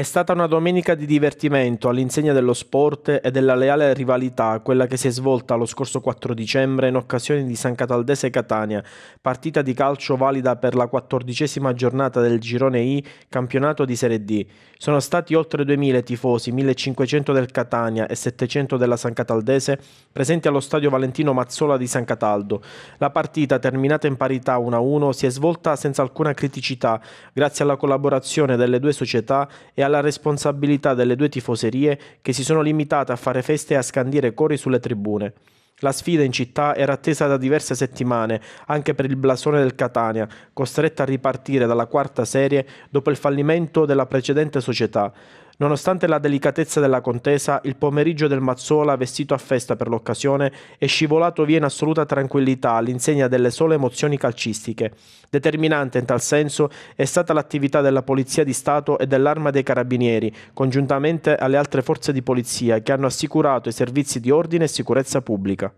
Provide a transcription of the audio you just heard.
È stata una domenica di divertimento all'insegna dello sport e della leale rivalità, quella che si è svolta lo scorso 4 dicembre in occasione di San Cataldese Catania, partita di calcio valida per la quattordicesima giornata del girone I campionato di Serie D. Sono stati oltre 2000 tifosi, 1500 del Catania e 700 della San Cataldese, presenti allo stadio Valentino Mazzola di San Cataldo. La partita, terminata in parità 1-1, si è svolta senza alcuna criticità, grazie alla collaborazione delle due società e alla alla responsabilità delle due tifoserie che si sono limitate a fare feste e a scandire cori sulle tribune. La sfida in città era attesa da diverse settimane, anche per il blasone del Catania, costretto a ripartire dalla quarta serie dopo il fallimento della precedente società. Nonostante la delicatezza della contesa, il pomeriggio del Mazzola, vestito a festa per l'occasione, è scivolato via in assoluta tranquillità all'insegna delle sole emozioni calcistiche. Determinante in tal senso è stata l'attività della Polizia di Stato e dell'Arma dei Carabinieri, congiuntamente alle altre forze di polizia che hanno assicurato i servizi di ordine e sicurezza pubblica.